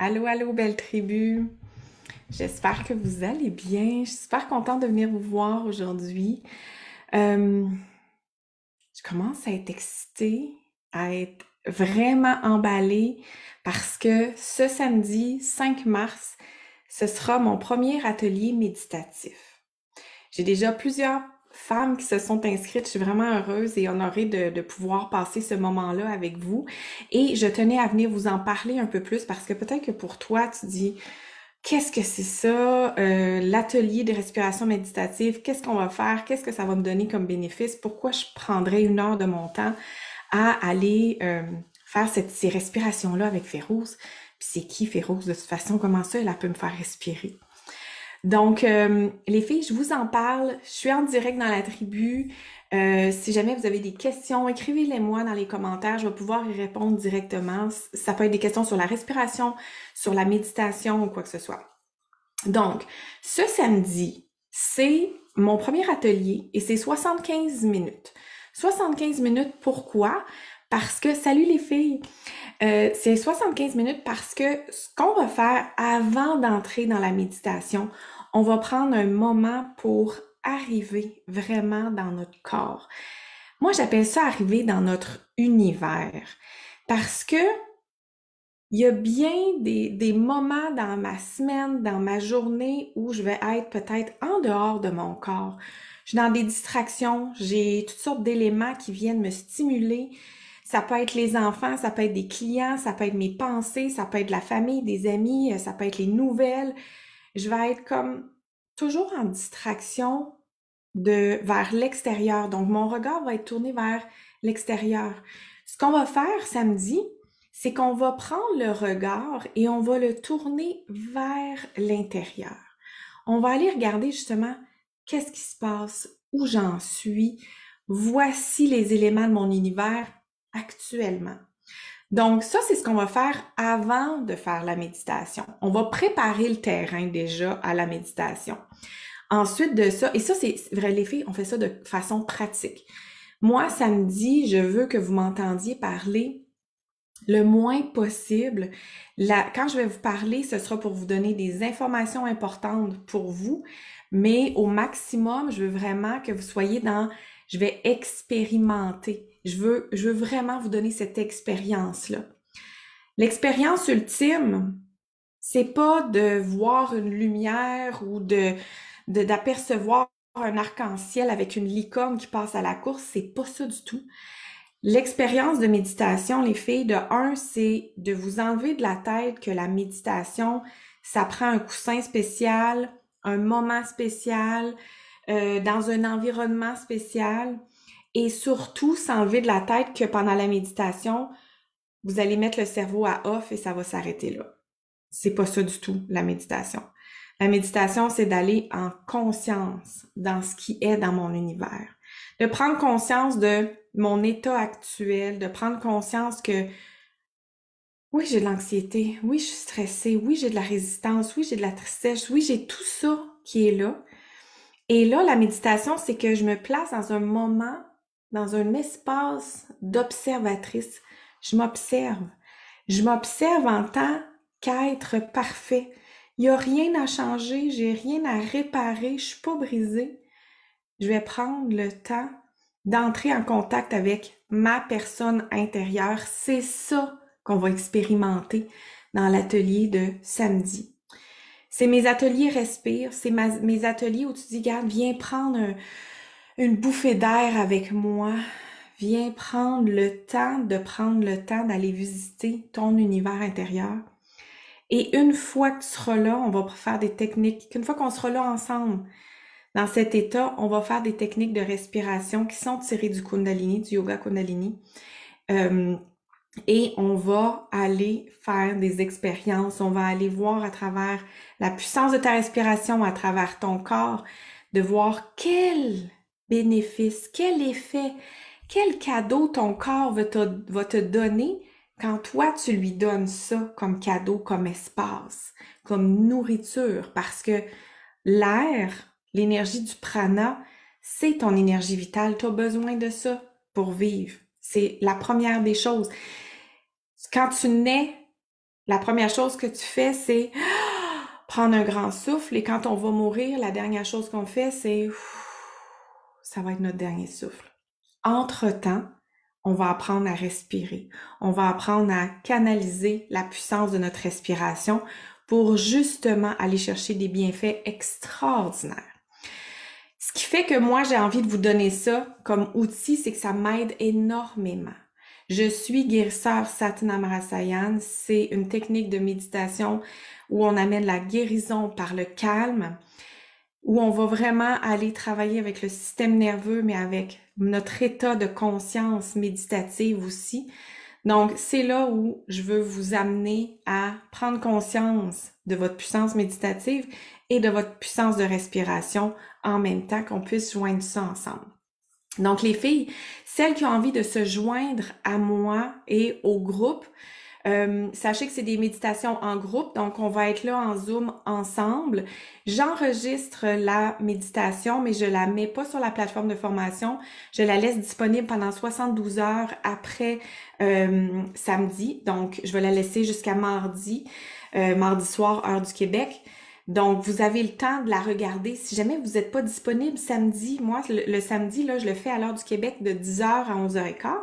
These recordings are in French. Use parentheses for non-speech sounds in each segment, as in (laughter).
Allô, allô, belle tribu! J'espère que vous allez bien. Je suis super contente de venir vous voir aujourd'hui. Euh, je commence à être excitée, à être vraiment emballée parce que ce samedi 5 mars, ce sera mon premier atelier méditatif. J'ai déjà plusieurs femmes qui se sont inscrites. Je suis vraiment heureuse et honorée de, de pouvoir passer ce moment-là avec vous. Et je tenais à venir vous en parler un peu plus parce que peut-être que pour toi, tu dis, qu'est-ce que c'est ça, euh, l'atelier de respiration méditative, qu'est-ce qu'on va faire, qu'est-ce que ça va me donner comme bénéfice, pourquoi je prendrais une heure de mon temps à aller euh, faire ces respirations-là avec Férouz. Puis c'est qui Férouz de toute façon, comment ça elle peut me faire respirer? Donc, euh, les filles, je vous en parle. Je suis en direct dans la tribu. Euh, si jamais vous avez des questions, écrivez-les moi dans les commentaires. Je vais pouvoir y répondre directement. Ça peut être des questions sur la respiration, sur la méditation ou quoi que ce soit. Donc, ce samedi, c'est mon premier atelier et c'est 75 minutes. 75 minutes, pourquoi? Parce que, salut les filles, euh, c'est 75 minutes parce que ce qu'on va faire avant d'entrer dans la méditation, on va prendre un moment pour arriver vraiment dans notre corps. Moi, j'appelle ça arriver dans notre univers parce que il y a bien des, des, moments dans ma semaine, dans ma journée où je vais être peut-être en dehors de mon corps. Je suis dans des distractions, j'ai toutes sortes d'éléments qui viennent me stimuler. Ça peut être les enfants, ça peut être des clients, ça peut être mes pensées, ça peut être la famille, des amis, ça peut être les nouvelles, je vais être comme toujours en distraction de vers l'extérieur. Donc, mon regard va être tourné vers l'extérieur. Ce qu'on va faire samedi, c'est qu'on va prendre le regard et on va le tourner vers l'intérieur. On va aller regarder justement qu'est-ce qui se passe, où j'en suis, voici les éléments de mon univers actuellement. Donc, ça, c'est ce qu'on va faire avant de faire la méditation. On va préparer le terrain déjà à la méditation. Ensuite de ça, et ça, c'est vrai, les filles, on fait ça de façon pratique. Moi, samedi, je veux que vous m'entendiez parler le moins possible. quand je vais vous parler, ce sera pour vous donner des informations importantes pour vous, mais au maximum, je veux vraiment que vous soyez dans, je vais expérimenter je veux, vraiment vous donner cette expérience-là. L'expérience ultime, c'est pas de voir une lumière ou de d'apercevoir un arc-en-ciel avec une licorne qui passe à la course, c'est pas ça du tout. L'expérience de méditation, les filles, de un, c'est de vous enlever de la tête que la méditation, ça prend un coussin spécial, un moment spécial, euh, dans un environnement spécial et surtout s'enlever de la tête que pendant la méditation, vous allez mettre le cerveau à off et ça va s'arrêter là. C'est pas ça du tout, la méditation. La méditation, c'est d'aller en conscience dans ce qui est dans mon univers. De prendre conscience de mon état actuel, de prendre conscience que oui, j'ai de l'anxiété, oui, je suis stressée, oui, j'ai de la résistance, oui, j'ai de la tristesse, oui, j'ai tout ça qui est là. Et là, la méditation, c'est que je me place dans un moment dans un espace d'observatrice. Je m'observe. Je m'observe en tant qu'être parfait. Il n'y a rien à changer, j'ai rien à réparer, je suis pas brisée. Je vais prendre le temps d'entrer en contact avec ma personne intérieure. C'est ça qu'on va expérimenter dans l'atelier de samedi. C'est mes ateliers respire, c'est mes ateliers où tu dis, garde, viens prendre un, une bouffée d'air avec moi. Viens prendre le temps de prendre le temps d'aller visiter ton univers intérieur. Et une fois que tu seras là, on va faire des techniques. Une fois qu'on sera là ensemble, dans cet état, on va faire des techniques de respiration qui sont tirées du Kundalini, du yoga Kundalini. Euh, et on va aller faire des expériences, on va aller voir à travers la puissance de ta respiration, à travers ton corps, de voir quelle bénéfice, quel effet, quel cadeau ton corps va te, te donner quand toi, tu lui donnes ça comme cadeau, comme espace, comme nourriture, parce que l'air, l'énergie du prana, c'est ton énergie vitale. Tu as besoin de ça pour vivre. C'est la première des choses. Quand tu nais, la première chose que tu fais, c'est (gasps) prendre un grand souffle. Et quand on va mourir, la dernière chose qu'on fait, c'est ça va être notre dernier souffle. Entre-temps, on va apprendre à respirer. On va apprendre à canaliser la puissance de notre respiration pour justement aller chercher des bienfaits extraordinaires. Ce qui fait que moi, j'ai envie de vous donner ça comme outil, c'est que ça m'aide énormément. Je suis guérisseur Satnamarassayan. C'est une technique de méditation où on amène la guérison par le calme où on va vraiment aller travailler avec le système nerveux, mais avec notre état de conscience méditative aussi. Donc, c'est là où je veux vous amener à prendre conscience de votre puissance méditative et de votre puissance de respiration en même temps qu'on puisse joindre ça ensemble. Donc, les filles, celles qui ont envie de se joindre à moi et au groupe, euh, sachez que c'est des méditations en groupe, donc on va être là en Zoom ensemble. J'enregistre la méditation, mais je la mets pas sur la plateforme de formation. Je la laisse disponible pendant 72 heures après euh, samedi. Donc, je vais la laisser jusqu'à mardi, euh, mardi soir, heure du Québec. Donc, vous avez le temps de la regarder. Si jamais vous n'êtes pas disponible samedi, moi, le, samedi, là, je le fais à l'heure du Québec de 10h à 11h15.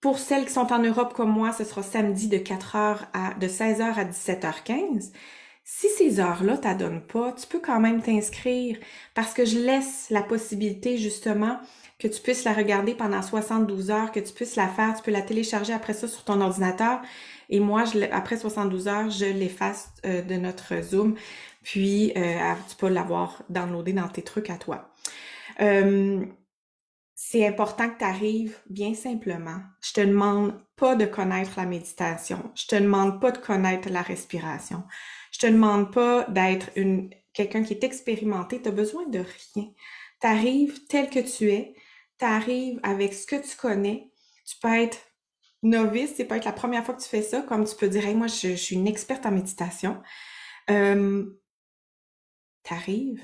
Pour celles qui sont en Europe comme moi, ce sera samedi de 4h à, de 16h à 17h15. Si ces heures-là t'adonnent pas, tu peux quand même t'inscrire parce que je laisse la possibilité justement que tu puisses la regarder pendant 72 heures, que tu puisses la faire, tu peux la télécharger après ça sur ton ordinateur et moi, je, après 72 heures, je l'efface euh, de notre Zoom, puis euh, tu peux l'avoir downloadé dans tes trucs à toi. Euh, c'est important que tu arrives bien simplement. Je te demande pas de connaître la méditation. Je te demande pas de connaître la respiration. Je te demande pas d'être une quelqu'un qui est expérimenté. Tu besoin de rien. Tu arrives tel que tu es. Tu arrives avec ce que tu connais. Tu peux être novice, c'est pas être la première fois que tu fais ça, comme tu peux dire, moi, je, suis une experte en méditation. Euh, T'arrives,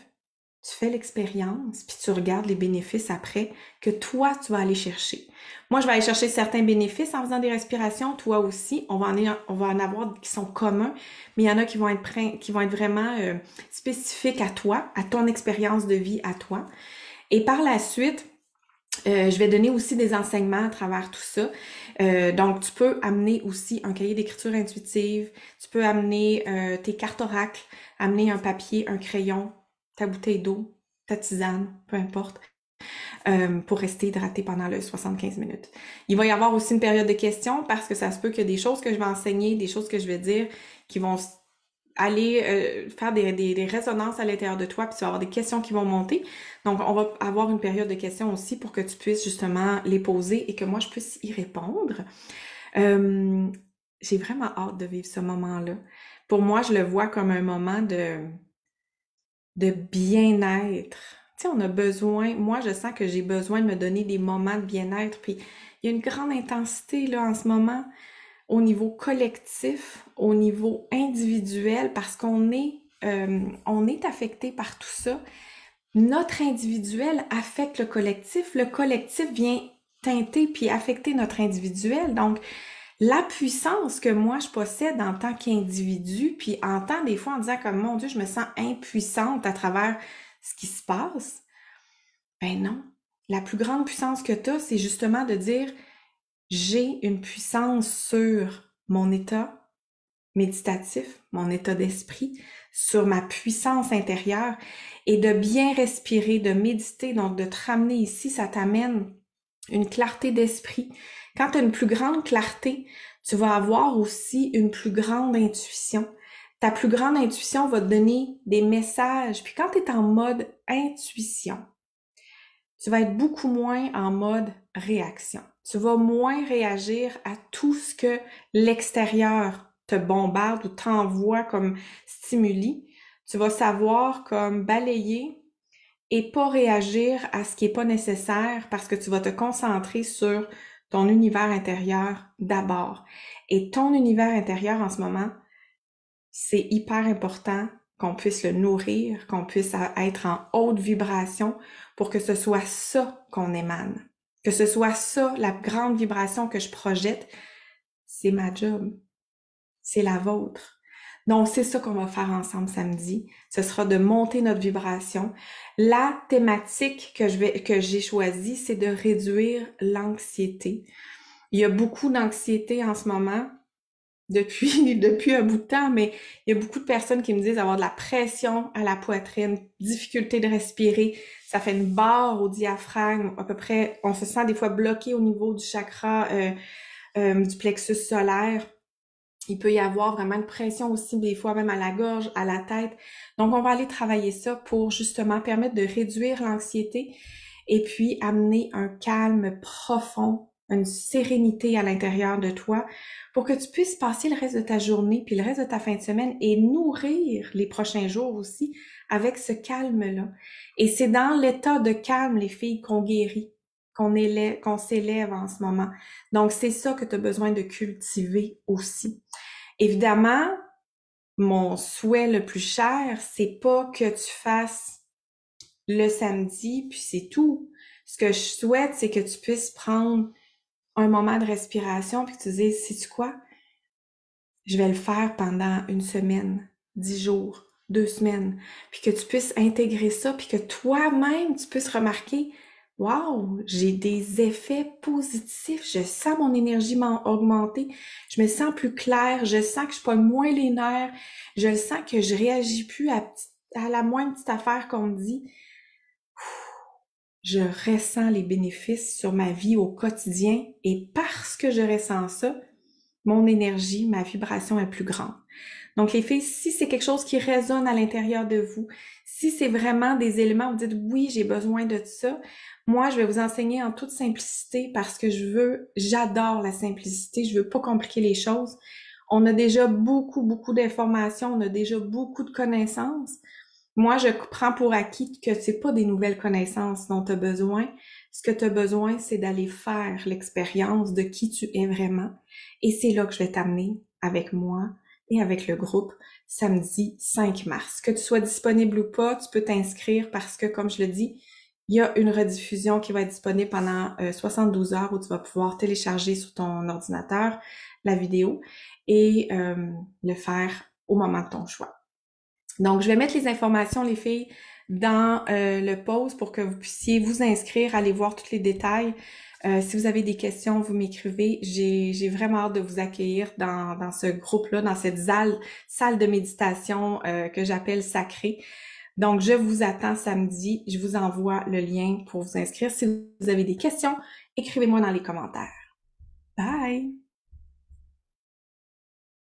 tu fais l'expérience, puis tu regardes les bénéfices après que toi, tu vas aller chercher. Moi, je vais aller chercher certains bénéfices en faisant des respirations, toi aussi, on va en, avoir, qui sont communs, mais il y en a qui vont être, qui vont être vraiment euh, spécifiques à toi, à ton expérience de vie, à toi. Et par la suite, euh, je vais donner aussi des enseignements à travers tout ça. Euh, donc, tu peux amener aussi un cahier d'écriture intuitive, tu peux amener tes cartes oracles, amener un papier, un crayon, ta bouteille d'eau, ta tisane, peu importe, euh, pour rester hydraté pendant le 75 minutes. Il va y avoir aussi une période de questions parce que ça se peut qu'il y a des choses que je vais enseigner, des choses que je vais dire qui vont aller euh, faire des, des, des, résonances à l'intérieur de toi, puis tu vas avoir des questions qui vont monter. Donc, on va avoir une période de questions aussi pour que tu puisses justement les poser et que moi, je puisse y répondre. Euh, j'ai vraiment hâte de vivre ce moment-là. Pour moi, je le vois comme un moment de, de bien-être. Tu sais, on a besoin, moi je sens que j'ai besoin de me donner des moments de bien-être. Puis il y a une grande intensité là en ce moment au niveau collectif, au niveau individuel, parce qu'on est, euh, on est affecté par tout ça. Notre individuel affecte le collectif, le collectif vient teinter puis affecter notre individuel. Donc, la puissance que moi je possède en tant qu'individu, puis en tant des fois en disant comme mon Dieu, je me sens impuissante à travers ce qui se passe, ben non. La plus grande puissance que tu as, c'est justement de dire j'ai une puissance sur mon état méditatif, mon état d'esprit, sur ma puissance intérieure et de bien respirer, de méditer, donc de te ramener ici, ça t'amène une clarté d'esprit, quand tu as une plus grande clarté, tu vas avoir aussi une plus grande intuition. Ta plus grande intuition va te donner des messages. Puis quand tu es en mode intuition, tu vas être beaucoup moins en mode réaction. Tu vas moins réagir à tout ce que l'extérieur te bombarde ou t'envoie comme stimuli. Tu vas savoir comme balayer et pas réagir à ce qui n'est pas nécessaire parce que tu vas te concentrer sur ton univers intérieur d'abord. Et ton univers intérieur en ce moment, c'est hyper important qu'on puisse le nourrir, qu'on puisse être en haute vibration pour que ce soit ça qu'on émane, que ce soit ça, la grande vibration que je projette. C'est ma job, c'est la vôtre. Donc, c'est ça qu'on va faire ensemble samedi. Ce sera de monter notre vibration. La thématique que je vais, que j'ai choisie, c'est de réduire l'anxiété. Il y a beaucoup d'anxiété en ce moment depuis, (laughs) depuis un bout de temps, mais il y a beaucoup de personnes qui me disent avoir de la pression à la poitrine, difficulté de respirer, ça fait une barre au diaphragme, à peu près, on se sent des fois bloqué au niveau du chakra euh, euh, du plexus solaire. Il peut y avoir vraiment une pression aussi, des fois même à la gorge, à la tête. Donc, on va aller travailler ça pour justement permettre de réduire l'anxiété et puis amener un calme profond, une sérénité à l'intérieur de toi pour que tu puisses passer le reste de ta journée, puis le reste de ta fin de semaine et nourrir les prochains jours aussi avec ce calme-là. Et c'est dans l'état de calme, les filles, qu'on guérit qu'on s'élève en ce moment. Donc, c'est ça que tu as besoin de cultiver aussi. Évidemment, mon souhait le plus cher, c'est pas que tu fasses le samedi, puis c'est tout. Ce que je souhaite, c'est que tu puisses prendre un moment de respiration, puis que tu dises, si tu quoi? Je vais le faire pendant une semaine, dix jours, deux semaines, puis que tu puisses intégrer ça, puis que toi-même, tu puisses remarquer, Wow, j'ai des effets positifs, je sens mon énergie augmenter, je me sens plus claire, je sens que je pogne moins les nerfs, je sens que je réagis plus à, à la moindre petite affaire qu'on me dit. Je ressens les bénéfices sur ma vie au quotidien et parce que je ressens ça, mon énergie, ma vibration est plus grande. Donc les filles, si c'est quelque chose qui résonne à l'intérieur de vous, si c'est vraiment des éléments, vous dites oui, j'ai besoin de ça. Moi, je vais vous enseigner en toute simplicité parce que je veux, j'adore la simplicité. Je veux pas compliquer les choses. On a déjà beaucoup, beaucoup d'informations. On a déjà beaucoup de connaissances. Moi, je prends pour acquis que n'est pas des nouvelles connaissances dont tu as besoin. Ce que tu as besoin, c'est d'aller faire l'expérience de qui tu es vraiment. Et c'est là que je vais t'amener avec moi et avec le groupe samedi 5 mars. Que tu sois disponible ou pas, tu peux t'inscrire parce que, comme je le dis, il y a une rediffusion qui va être disponible pendant 72 euh, heures où tu vas pouvoir télécharger sur ton ordinateur la vidéo et euh, le faire au moment de ton choix. Donc, je vais mettre les informations, les filles, dans euh, le pause pour que vous puissiez vous inscrire, aller voir tous les détails. Euh, si vous avez des questions, vous m'écrivez. J'ai vraiment hâte de vous accueillir dans, dans ce groupe-là, dans cette salle, salle de méditation euh, que j'appelle sacrée. Donc, je vous attends samedi. Je vous envoie le lien pour vous inscrire. Si vous avez des questions, écrivez-moi dans les commentaires. Bye!